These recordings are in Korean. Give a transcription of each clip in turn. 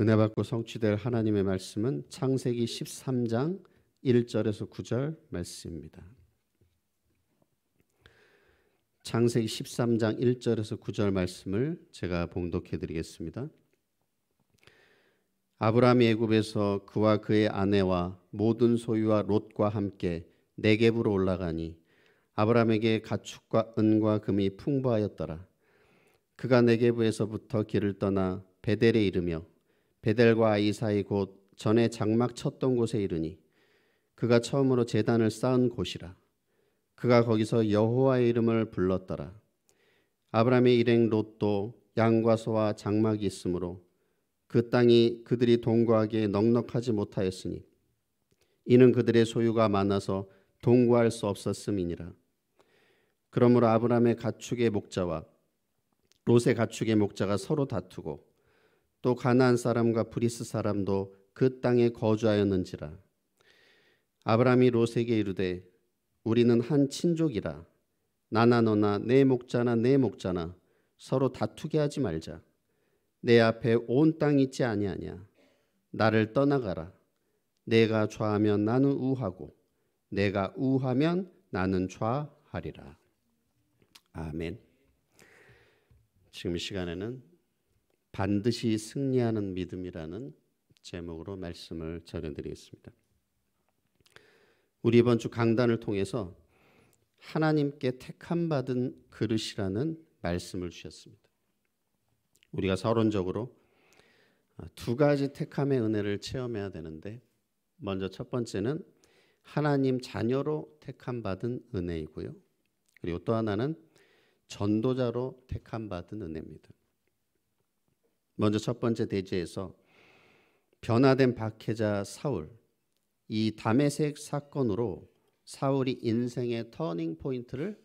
은혜 받고 성취될 하나님의 말씀은 창세기 13장 1절에서 9절 말씀입니다. 창세기 13장 1절에서 9절 말씀을 제가 봉독해 드리겠습니다. 아브라함이 애굽에서 그와 그의 아내와 모든 소유와 롯과 함께 네겝으로 올라가니 아브라함에게 가축과 은과 금이 풍부하였더라. 그가 네겝에서부터 길을 떠나 베델에 이르며 베델과 이사이 곧 전에 장막 쳤던 곳에 이르니 그가 처음으로 제단을 쌓은 곳이라 그가 거기서 여호와의 이름을 불렀더라 아브라함의 일행 롯도 양과 소와 장막이 있으므로 그 땅이 그들이 동거하기에 넉넉하지 못하였으니 이는 그들의 소유가 많아서 동거할 수 없었음이니라 그러므로 아브라함의 가축의 목자와 롯의 가축의 목자가 서로 다투고 또 가나안 사람과 브리스 사람도 그 땅에 거주하였는지라 아브라함이 롯에게 이르되 우리는 한 친족이라 나나 너나 내 목자나 내 목자나 서로 다투게 하지 말자 내 앞에 온 땅 있지 아니하냐 나를 떠나가라 내가 좌하면 나는 우하고 내가 우하면 나는 좌하리라 아멘 지금 시간에는 반드시 승리하는 믿음이라는 제목으로 말씀을 전해드리겠습니다. 우리 이번 주 강단을 통해서 하나님께 택함 받은 그릇이라는 말씀을 주셨습니다. 우리가 서론적으로 두 가지 택함의 은혜를 체험해야 되는데 먼저 첫 번째는 하나님 자녀로 택함 받은 은혜이고요. 그리고 또 하나는 전도자로 택함 받은 은혜입니다. 먼저 첫 번째 대지에서 변화된 박해자 사울 이 담에색 사건으로 사울이 인생의 터닝 포인트를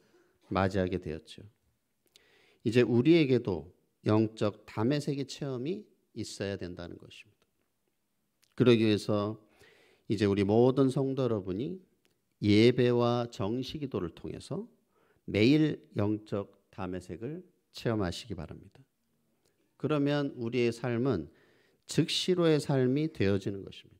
맞이하게 되었죠. 이제 우리에게도 영적 담에색의 체험이 있어야 된다는 것입니다. 그러기 위해서 이제 우리 모든 성도 여러분이 예배와 정시기도를 통해서 매일 영적 담에색을 체험하시기 바랍니다. 그러면 우리의 삶은 즉시로의 삶이 되어지는 것입니다.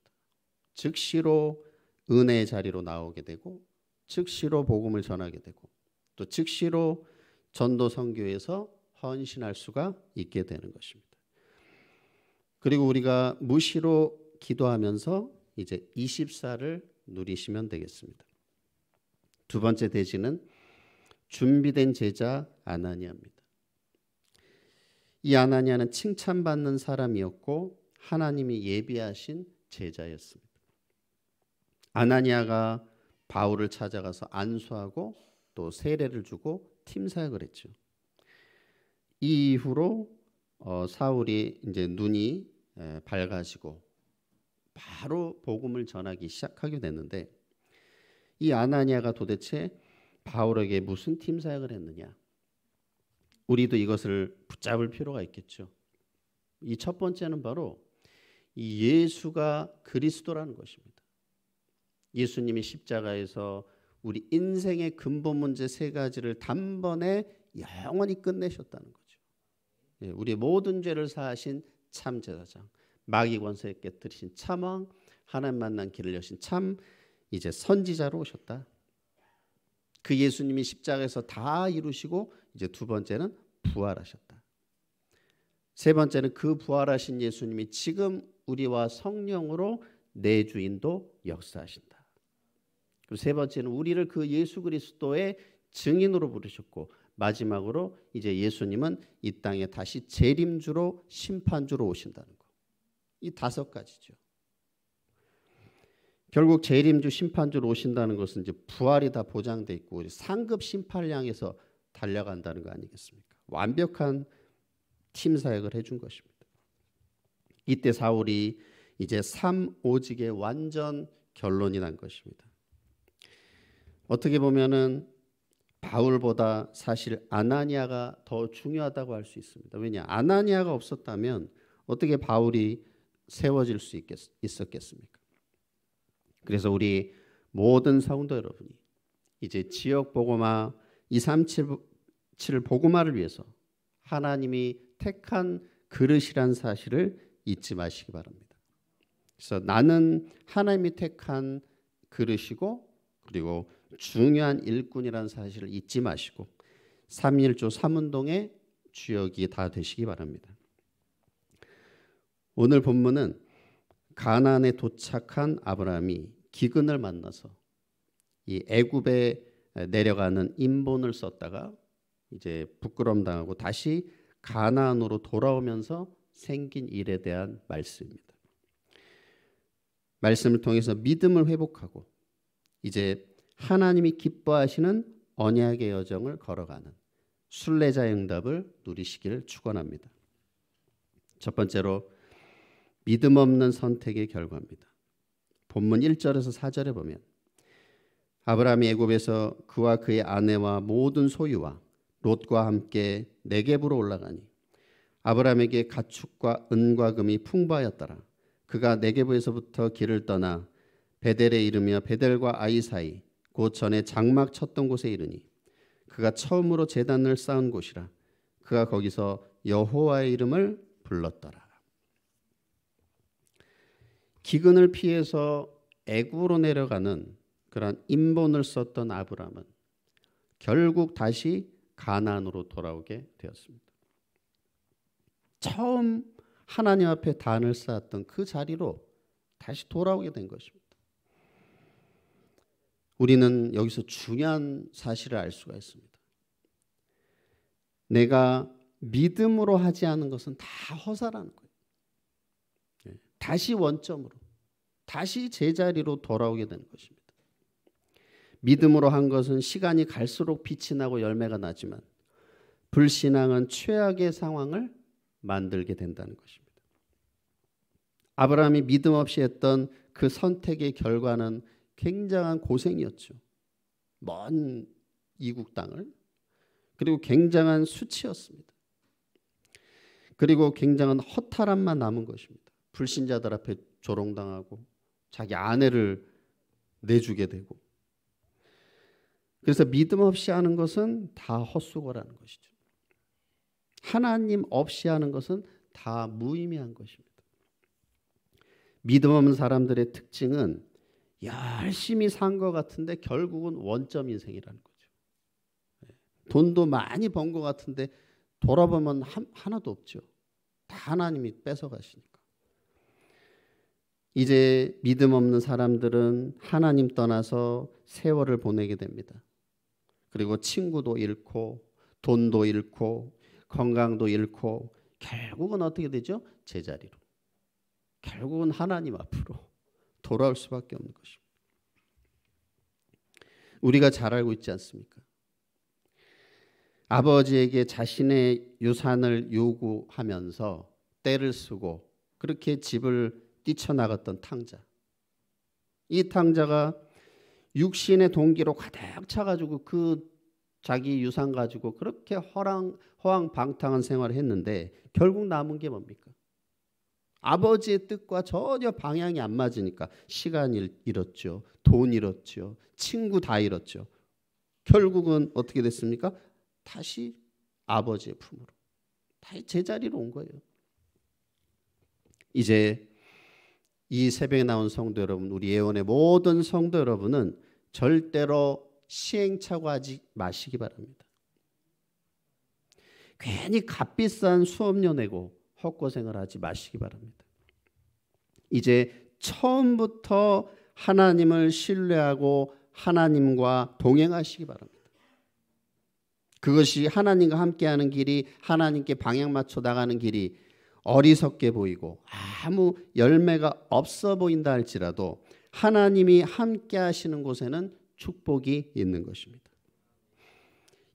즉시로 은혜의 자리로 나오게 되고 즉시로 복음을 전하게 되고 또 즉시로 전도 선교에서 헌신할 수가 있게 되는 것입니다. 그리고 우리가 무시로 기도하면서 이제 24를 누리시면 되겠습니다. 두 번째 대지는 준비된 제자 아나니아입니다. 이 아나니아는 칭찬받는 사람이었고 하나님이 예비하신 제자였습니다. 아나니아가 바울을 찾아가서 안수하고 또 세례를 주고 팀 사역을 했죠. 이 이후로 어, 사울이 이제 눈이 에, 밝아지고 바로 복음을 전하기 시작하게 됐는데 이 아나니아가 도대체 바울에게 무슨 팀 사역을 했느냐? 우리도 이것을 붙잡을 필요가 있겠죠. 이 첫 번째는 바로 이 예수가 그리스도라는 것입니다. 예수님이 십자가에서 우리 인생의 근본 문제 세 가지를 단번에 영원히 끝내셨다는 거죠. 예, 우리 모든 죄를 사하신 참 제사장, 마귀 권세 깨뜨리신 참왕, 하나님 만난 길을 여신 참 이제 선지자로 오셨다. 그 예수님이 십자가에서 다 이루시고 이제 두 번째는 부활하셨다. 세 번째는 그 부활하신 예수님이 지금 우리와 성령으로 내 주인도 역사하신다. 그리고 세 번째는 우리를 그 예수 그리스도의 증인으로 부르셨고 마지막으로 이제 예수님은 이 땅에 다시 재림주로 심판주로 오신다는 거. 이 다섯 가지죠. 결국 재림주 심판주로 오신다는 것은 이제 부활이 다 보장돼 있고 상급 심판량에서 달려간다는 거 아니겠습니까? 완벽한 팀 사역을 해준 것입니다. 이때 사울이 이제 삼 오직의 완전 결론이 난 것입니다. 어떻게 보면은 바울보다 사실 아나니아가 더 중요하다고 할 수 있습니다. 왜냐? 아나니아가 없었다면 어떻게 바울이 세워질 수 있겠, 있었겠습니까? 그래서 우리 모든 사운더 여러분이 이제 지역 보고마 237 보고마를 위해서 하나님이 택한 그릇이란 사실을 잊지 마시기 바랍니다. 그래서 나는 하나님이 택한 그릇이고 그리고 중요한 일꾼이라 사실을 잊지 마시고 3.1조 3운동의 주역이 다 되시기 바랍니다. 오늘 본문은 가나에 도착한 아브라함이 기근을 만나서 이 애굽의 내려가는 인본을 썼다가 이제 부끄럼 당하고 다시 가나안으로 돌아오면서 생긴 일에 대한 말씀입니다. 말씀을 통해서 믿음을 회복하고 이제 하나님이 기뻐하시는 언약의 여정을 걸어가는 순례자의 응답을 누리시기를 축원합니다. 첫 번째로 믿음 없는 선택의 결과입니다. 본문 1절에서 4절에 보면 아브라함이 애굽에서 그와 그의 아내와 모든 소유와 롯과 함께 내게부로 올라가니 아브라함에게 가축과 은과 금이 풍부하였더라. 그가 내게부에서부터 길을 떠나 베델에 이르며 베델과 아이 사이 곧 전에 장막 쳤던 곳에 이르니 그가 처음으로 제단을 쌓은 곳이라 그가 거기서 여호와의 이름을 불렀더라. 기근을 피해서 애굽으로 내려가는 그런 인본을 썼던 아브라함은 결국 다시 가난으로 돌아오게 되었습니다. 처음 하나님 앞에 단을 쌓았던 그 자리로 다시 돌아오게 된 것입니다. 우리는 여기서 중요한 사실을 알 수가 있습니다. 내가 믿음으로 하지 않은 것은 다 허사라는 거예요. 예, 다시 원점으로, 다시 제자리로 돌아오게 되는 것입니다. 믿음으로 한 것은 시간이 갈수록 빛이 나고 열매가 나지만 불신앙은 최악의 상황을 만들게 된다는 것입니다. 아브라함이 믿음 없이 했던 그 선택의 결과는 굉장한 고생이었죠. 먼 이국 땅을 그리고 굉장한 수치였습니다. 그리고 굉장한 허탈함만 남은 것입니다. 불신자들 앞에 조롱당하고 자기 아내를 내주게 되고 그래서 믿음 없이 하는 것은 다 헛수고라는 것이죠. 하나님 없이 하는 것은 다 무의미한 것입니다. 믿음 없는 사람들의 특징은 열심히 산 것 같은데 결국은 원점 인생이라는 거죠. 예. 돈도 많이 번 것 같은데 돌아보면 하나도 없죠. 다 하나님이 뺏어가시니까. 이제 믿음 없는 사람들은 하나님 떠나서 세월을 보내게 됩니다. 그리고 친구도 잃고 돈도 잃고 건강도 잃고 결국은 어떻게 되죠? 제자리로. 결국은 하나님 앞으로 돌아올 수밖에 없는 것입니다. 우리가 잘 알고 있지 않습니까? 아버지에게 자신의 유산을 요구하면서 때를 쓰고 그렇게 집을 뛰쳐나갔던 탕자. 이 탕자가 육신의 동기로 가득 차가지고 그 자기 유산 가지고 그렇게 허랑 허황방탕한 생활을 했는데 결국 남은 게 뭡니까? 아버지의 뜻과 전혀 방향이 안 맞으니까 시간 잃었죠. 돈 잃었죠. 친구 다 잃었죠. 결국은 어떻게 됐습니까? 다시 아버지의 품으로 다시 제자리로 온 거예요. 이제 이 새벽에 나온 성도 여러분, 우리 예원의 모든 성도 여러분은 절대로 시행착오하지 마시기 바랍니다. 괜히 값비싼 수업료 내고 헛고생을 하지 마시기 바랍니다. 이제 처음부터 하나님을 신뢰하고 하나님과 동행하시기 바랍니다. 그것이 하나님과 함께하는 길이 하나님께 방향 맞춰 나가는 길이 어리석게 보이고 아무 열매가 없어 보인다 할지라도 하나님이 함께 하시는 곳에는 축복이 있는 것입니다.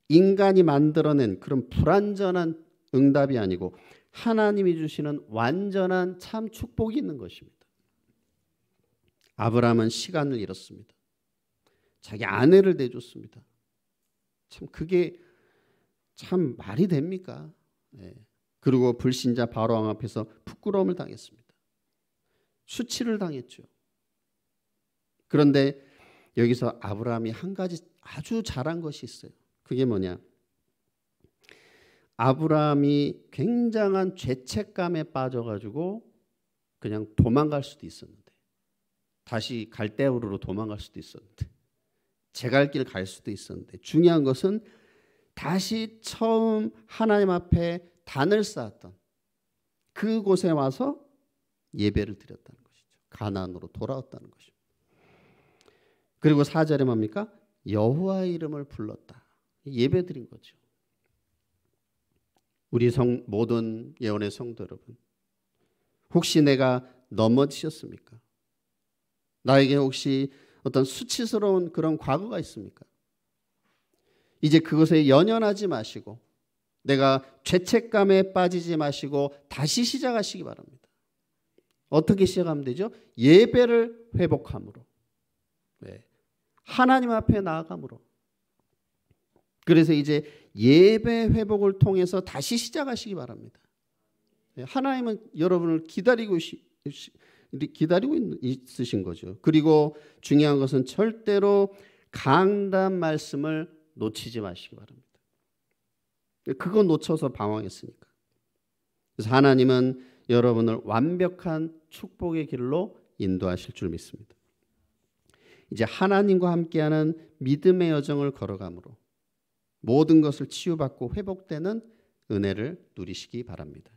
인간이 만들어낸 그런 불완전한 응답이 아니고 하나님이 주시는 완전한 참 축복이 있는 것입니다. 아브라함은 시간을 잃었습니다. 자기 아내를 내줬습니다. 참 그게 참 말이 됩니까? 네. 그리고 불신자 바로왕 앞에서 부끄러움을 당했습니다. 수치를 당했죠. 그런데 여기서 아브라함이 한 가지 아주 잘한 것이 있어요. 그게 뭐냐? 아브라함이 굉장한 죄책감에 빠져가지고 그냥 도망갈 수도 있었는데 다시 갈대우르로 도망갈 수도 있었는데 제갈길 갈 수도 있었는데 중요한 것은 다시 처음 하나님 앞에 단을 쌓았던 그곳에 와서 예배를 드렸다는 것이죠. 가난으로 돌아왔다는 것입니다. 그리고 사절에 뭡니까? 여호와 의 이름을 불렀다. 예배 드린 거죠. 우리 성, 모든 예언의 성도 여러분. 혹시 내가 넘어지셨습니까? 나에게 혹시 어떤 수치스러운 그런 과거가 있습니까? 이제 그것에 연연하지 마시고 내가 죄책감에 빠지지 마시고 다시 시작하시기 바랍니다. 어떻게 시작하면 되죠? 예배를 회복함으로. 네. 하나님 앞에 나아감으로. 그래서 이제 예배 회복을 통해서 다시 시작하시기 바랍니다. 네, 하나님은 여러분을 기다리고 기다리고 있으신 거죠. 그리고 중요한 것은 절대로 강단 말씀을 놓치지 마시기 바랍니다. 그거 놓쳐서 방황했으니까. 그래서 하나님은 여러분을 완벽한 축복의 길로 인도하실 줄 믿습니다. 이제 하나님과 함께하는 믿음의 여정을 걸어가므로 모든 것을 치유받고 회복되는 은혜를 누리시기 바랍니다.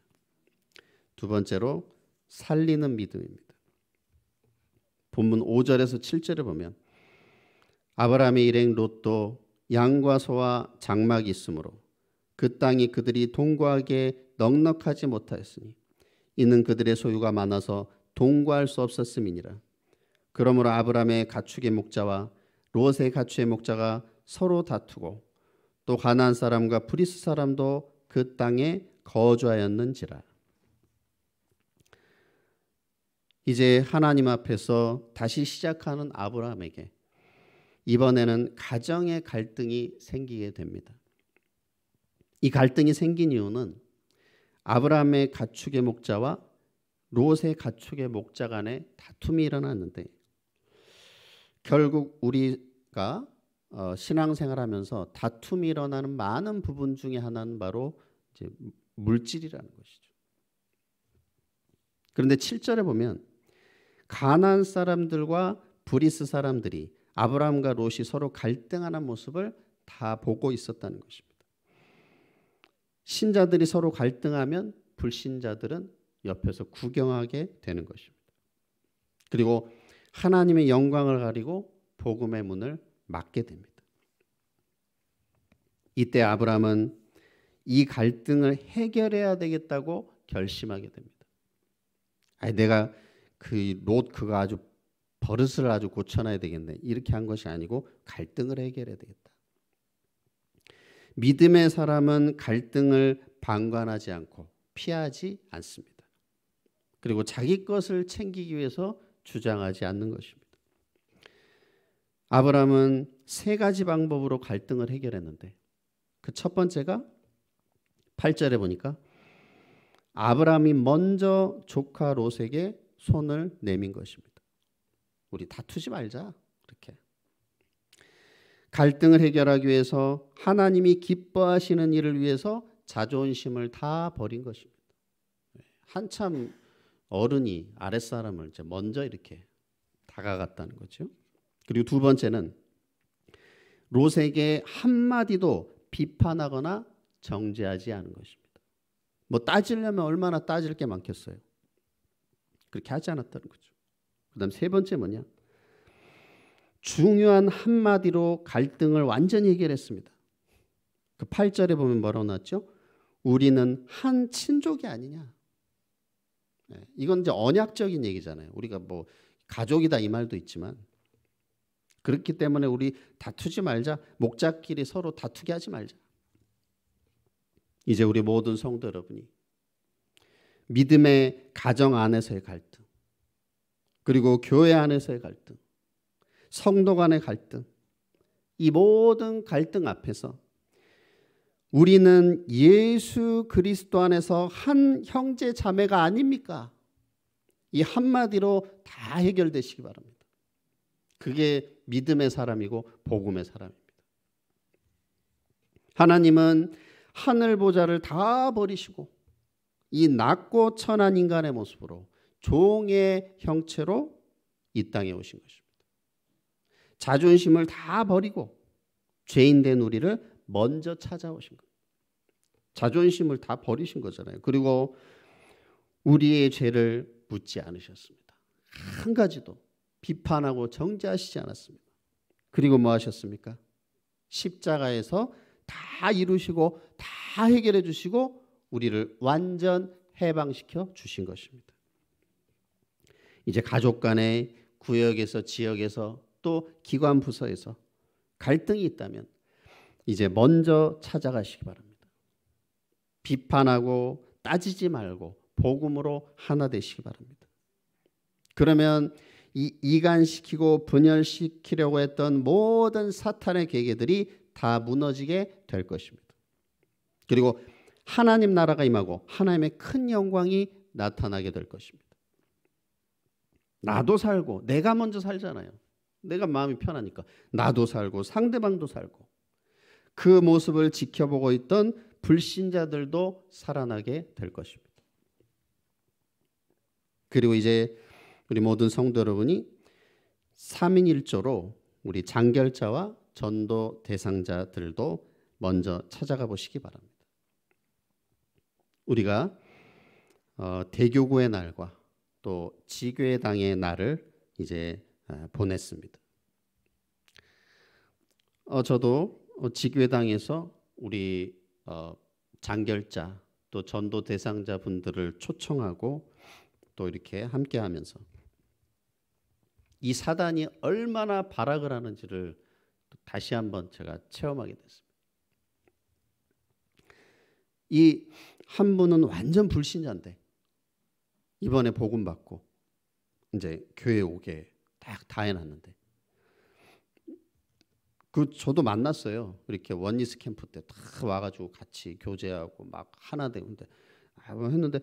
두 번째로 살리는 믿음입니다. 본문 5절에서 7절을 보면 아브라함의 일행 롯도 양과 소와 장막이 있으므로 그 땅이 그들이 동거하게 넉넉하지 못하였으니 이는 그들의 소유가 많아서 동거할 수 없었음이니라. 그러므로 아브라함의 가축의 목자와 롯의 가축의 목자가 서로 다투고 또가나 사람과 브리스 사람도 그 땅에 거주하였는지라. 이제 하나님 앞에서 다시 시작하는 아브라함에게 이번에는 가정의 갈등이 생기게 됩니다. 이 갈등이 생긴 이유는 아브라함의 가축의 목자와 롯의 가축의 목자 간의 다툼이 일어났는데 결국 우리가 어, 신앙생활하면서 다툼이 일어나는 많은 부분 중에 하나는 바로 이제 물질이라는 것이죠. 그런데 7절에 보면 가난 사람들과 브리스 사람들이 아브라함과 롯이 서로 갈등하는 모습을 다 보고 있었다는 것입니다. 신자들이 서로 갈등하면 불신자들은 옆에서 구경하게 되는 것입니다. 그리고 하나님의 영광을 가리고 복음의 문을 막게 됩니다. 이때 아브라함은 이 갈등을 해결해야 되겠다고 결심하게 됩니다. 아니 내가 그 롯 그가 아주 버릇을 아주 고쳐놔야 되겠네 이렇게 한 것이 아니고 갈등을 해결해야 되겠다. 믿음의 사람은 갈등을 방관하지 않고 피하지 않습니다. 그리고 자기 것을 챙기기 위해서 주장하지 않는 것입니다. 아브라함은 세 가지 방법으로 갈등을 해결했는데 그 첫 번째가 8절에 보니까 아브라함이 먼저 조카 롯에게 손을 내민 것입니다. 우리 다투지 말자. 갈등을 해결하기 위해서 하나님이 기뻐하시는 일을 위해서 자존심을 다 버린 것입니다. 한참 어른이 아랫사람을 이제 먼저 이렇게 다가갔다는 거죠. 그리고 두 번째는 롯에게 한마디도 비판하거나 정죄하지 않은 것입니다. 뭐 따지려면 얼마나 따질 게 많겠어요. 그렇게 하지 않았다는 거죠. 그 다음 세 번째 뭐냐? 중요한 한마디로 갈등을 완전히 해결했습니다. 그 8절에 보면 뭐라고 나왔죠? 우리는 한 친족이 아니냐. 네, 이건 이제 언약적인 얘기잖아요. 우리가 뭐 가족이다 이 말도 있지만 그렇기 때문에 우리 다투지 말자. 목자끼리 서로 다투게 하지 말자. 이제 우리 모든 성도 여러분이 믿음의 가정 안에서의 갈등 그리고 교회 안에서의 갈등 성도 간의 갈등, 이 모든 갈등 앞에서 우리는 예수 그리스도 안에서 한 형제 자매가 아닙니까? 이 한마디로 다 해결되시기 바랍니다. 그게 믿음의 사람이고 복음의 사람입니다. 하나님은 하늘 보좌를 다 버리시고 이 낮고 천한 인간의 모습으로 종의 형체로 이 땅에 오신 것입니다. 자존심을 다 버리고 죄인 된 우리를 먼저 찾아오신 것. 자존심을 다 버리신 거잖아요. 그리고 우리의 죄를 묻지 않으셨습니다. 한 가지도 비판하고 정죄하시지 않았습니다. 그리고 뭐 하셨습니까? 십자가에서 다 이루시고 다 해결해 주시고 우리를 완전 해방시켜 주신 것입니다. 이제 가족 간의 구역에서 지역에서 또 기관 부서에서 갈등이 있다면 이제 먼저 찾아가시기 바랍니다. 비판하고 따지지 말고 복음으로 하나 되시기 바랍니다. 그러면 이 이간시키고 분열시키려고 했던 모든 사탄의 계계들이 다 무너지게 될 것입니다. 그리고 하나님 나라가 임하고 하나님의 큰 영광이 나타나게 될 것입니다. 나도 살고 내가 먼저 살잖아요. 내가 마음이 편하니까 나도 살고 상대방도 살고 그 모습을 지켜보고 있던 불신자들도 살아나게 될 것입니다. 그리고 이제 우리 모든 성도 여러분이 3인 1조로 우리 장결자와 전도 대상자들도 먼저 찾아가 보시기 바랍니다. 우리가 어, 대교구의 날과 또 지교의 당의 날을 이제 예, 보냈습니다. 어, 저도 어, 직외당에서 우리 어, 장결자 또 전도 대상자 분들을 초청하고 또 이렇게 함께하면서 이 사단이 얼마나 발악을 하는지를 다시 한번 제가 체험하게 됐습니다. 이 한 분은 완전 불신자인데 이번에 복음 받고 이제 교회 오게 딱다 해놨는데 그 저도 만났어요. 이렇게 원리스 캠프 때 다 와가지고 같이 교제하고 막 하나 되는데 아, 뭐 했는데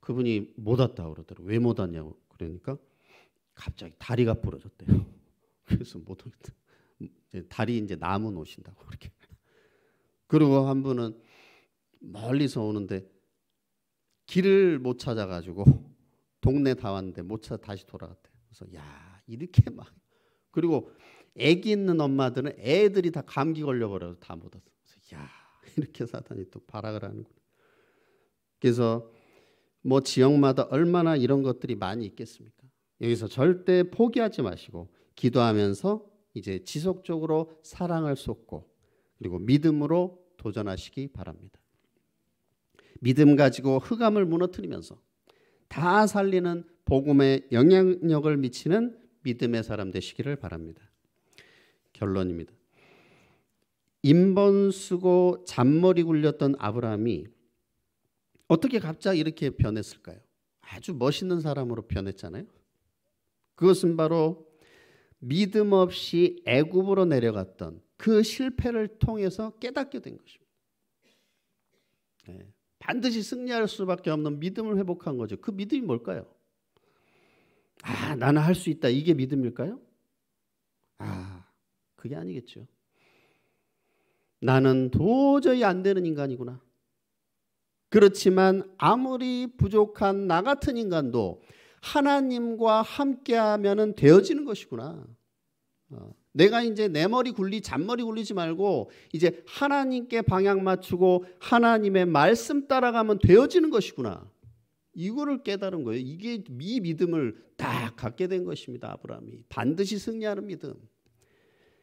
그분이 못 왔다 그러더라고. 왜못 왔냐고 그러니까 갑자기 다리가 부러졌대요. 그래서 못오다 다리 이제 남은 오신다고 이렇게. 그리고 한 분은 멀리서 오는데 길을 못 찾아가지고 동네 다 왔는데 못 찾아 다시 돌아갔대요. 그래서 야 이렇게 막 그리고 애기 있는 엄마들은 애들이 다 감기 걸려버려서 다못 왔어. 야 이렇게 사단이 또 발악을 하는구나. 그래서 뭐 지역마다 얼마나 이런 것들이 많이 있겠습니까? 여기서 절대 포기하지 마시고 기도하면서 이제 지속적으로 사랑을 쏟고 그리고 믿음으로 도전하시기 바랍니다. 믿음 가지고 흑암을 무너뜨리면서 다 살리는 복음의 영향력을 미치는 믿음의 사람 되시기를 바랍니다. 결론입니다. 인번 쓰고 잔머리 굴렸던 아브라함이 어떻게 갑자기 이렇게 변했을까요? 아주 멋있는 사람으로 변했잖아요. 그것은 바로 믿음 없이 애굽으로 내려갔던 그 실패를 통해서 깨닫게 된 것입니다. 네. 반드시 승리할 수밖에 없는 믿음을 회복한 거죠. 그 믿음이 뭘까요? 아, 나는 할 수 있다. 이게 믿음일까요? 아, 그게 아니겠죠. 나는 도저히 안 되는 인간이구나. 그렇지만 아무리 부족한 나 같은 인간도 하나님과 함께하면 되어지는 것이구나. 어, 내가 이제 내 머리 굴리 잔머리 굴리지 말고 이제 하나님께 방향 맞추고 하나님의 말씀 따라가면 되어지는 것이구나. 이거를 깨달은 거예요. 이게 이 믿음을 다 갖게 된 것입니다. 아브라함이 반드시 승리하는 믿음.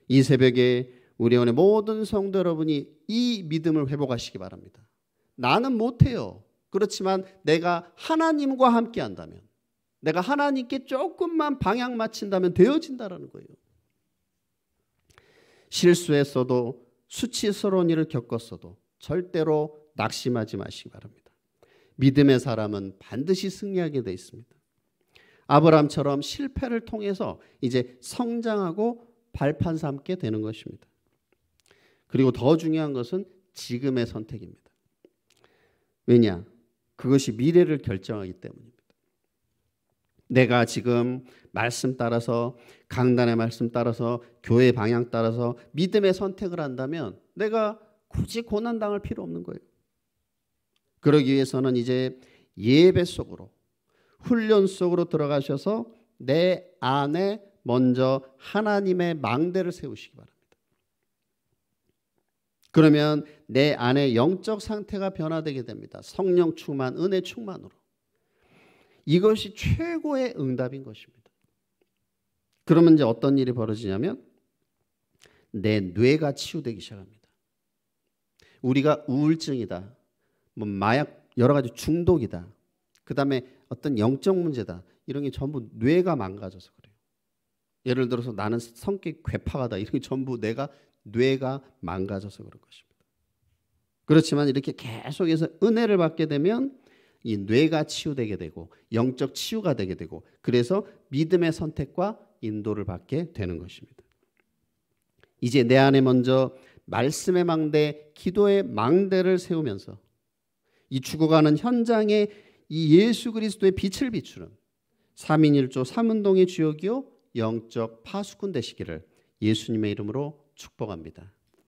이 새벽에 우리 오늘 모든 성도 여러분이 이 믿음을 회복하시기 바랍니다. 나는 못해요. 그렇지만 내가 하나님과 함께 한다면, 내가 하나님께 조금만 방향 맞힌다면 되어진다라는 거예요. 실수했어도 수치스러운 일을 겪었어도 절대로 낙심하지 마시기 바랍니다. 믿음의 사람은 반드시 승리하게 되어 있습니다. 아브람처럼 실패를 통해서 이제 성장하고 발판 삼게 되는 것입니다. 그리고 더 중요한 것은 지금의 선택입니다. 왜냐? 그것이 미래를 결정하기 때문입니다. 내가 지금 말씀 따라서 강단의 말씀 따라서 교회 방향 따라서 믿음의 선택을 한다면 내가 굳이 고난 당할 필요 없는 거예요. 그러기 위해서는 이제 예배 속으로 훈련 속으로 들어가셔서 내 안에 먼저 하나님의 망대를 세우시기 바랍니다. 그러면 내 안에 영적 상태가 변화되게 됩니다. 성령 충만, 은혜 충만으로. 이것이 최고의 응답인 것입니다. 그러면 이제 어떤 일이 벌어지냐면 내 뇌가 치유되기 시작합니다. 우리가 우울증이다. 뭐 마약 여러 가지 중독이다. 그 다음에 어떤 영적 문제다. 이런 게 전부 뇌가 망가져서 그래요. 예를 들어서 나는 성격 괴팍하다. 이런 게 전부 내가 뇌가 망가져서 그런 것입니다. 그렇지만 이렇게 계속해서 은혜를 받게 되면 이 뇌가 치유되게 되고 영적 치유가 되게 되고 그래서 믿음의 선택과 인도를 받게 되는 것입니다. 이제 내 안에 먼저 말씀의 망대, 기도의 망대를 세우면서 이 죽어가는 현장에 이 예수 그리스도의 빛을 비추는 3인일조3운동의 주역이요 영적 파수꾼 되시기를 예수님의 이름으로 축복합니다.